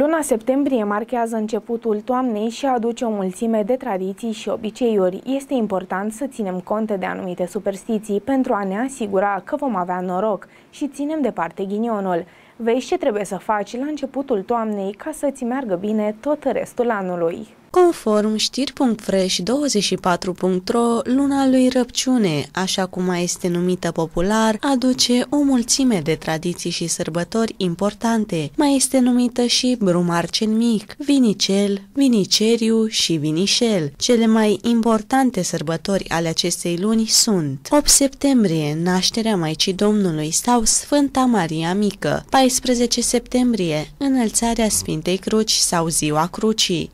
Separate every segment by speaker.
Speaker 1: Luna septembrie marchează începutul toamnei și aduce o mulțime de tradiții și obiceiuri. Este important să ținem cont de anumite superstiții pentru a ne asigura că vom avea noroc și ținem departe ghinionul. Vezi ce trebuie să faci la începutul toamnei ca să-ți meargă bine tot restul anului.
Speaker 2: Conform știri.fresh24.ro, luna lui răpciune, așa cum mai este numită popular, aduce o mulțime de tradiții și sărbători importante. Mai este numită și brumar cel mic, vinicel, viniceriu și vinișel. Cele mai importante sărbători ale acestei luni sunt 8 septembrie, nașterea Maicii Domnului sau Sfânta Maria Mică, 14 16 septembrie, înălțarea Sfintei Cruci sau Ziua Crucii,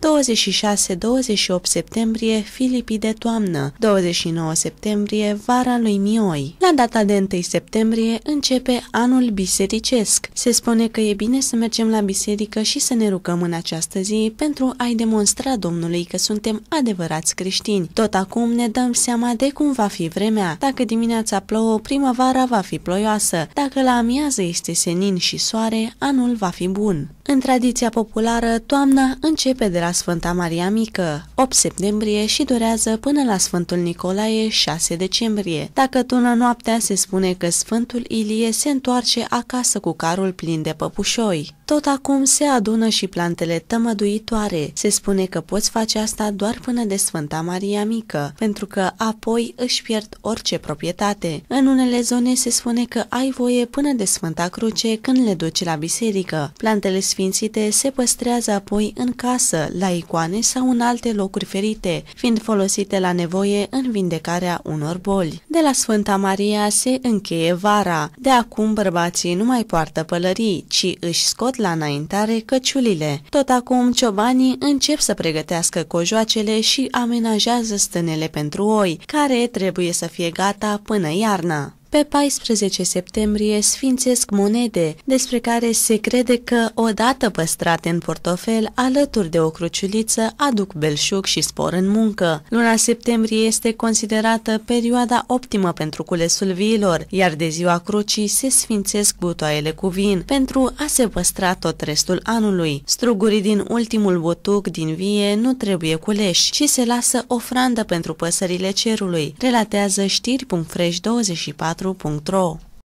Speaker 2: 26-28 septembrie, Filipii de toamnă, 29 septembrie, Vara lui Mioi. La data de 1 septembrie începe anul bisericesc. Se spune că e bine să mergem la biserică și să ne rugăm în această zi pentru a-i demonstra Domnului că suntem adevărați creștini. Tot acum ne dăm seama de cum va fi vremea. Dacă dimineața plouă, primăvara va fi ploioasă. Dacă la amiază este senin și soare, anul va fi bun. În tradiția populară, toamna începe de la Sfânta Maria Mică, 8 septembrie și durează până la Sfântul Nicolae, 6 decembrie. Dacă tună noaptea, se spune că Sfântul Ilie se întoarce acasă cu carul plin de păpușoi. Tot acum se adună și plantele tămăduitoare. Se spune că poți face asta doar până de Sfânta Maria Mică, pentru că apoi își pierd orice proprietate. În unele zone se spune că ai voie până de Sfânta Cruce când le duci la biserică. Plantele sfințite se păstrează apoi în casă, la icoane sau în alte locuri ferite, fiind folosite la nevoie în vindecarea unor boli. De la Sfânta Maria se încheie vara. De acum bărbații nu mai poartă pălării, ci își scot la înaintare căciulile. Tot acum ciobanii încep să pregătească cojoacele și amenajează stânele pentru oi, care trebuie să fie gata până iarna. Pe 14 septembrie sfințesc monede, despre care se crede că, odată păstrate în portofel, alături de o cruciuliță, aduc belșug și spor în muncă. Luna septembrie este considerată perioada optimă pentru culesul viilor, iar de ziua crucii se sfințesc butoaiele cu vin, pentru a se păstra tot restul anului. Strugurii din ultimul butuc din vie nu trebuie culeși, ci se lasă ofrandă pentru păsările cerului, relatează știri.fresh24 4.0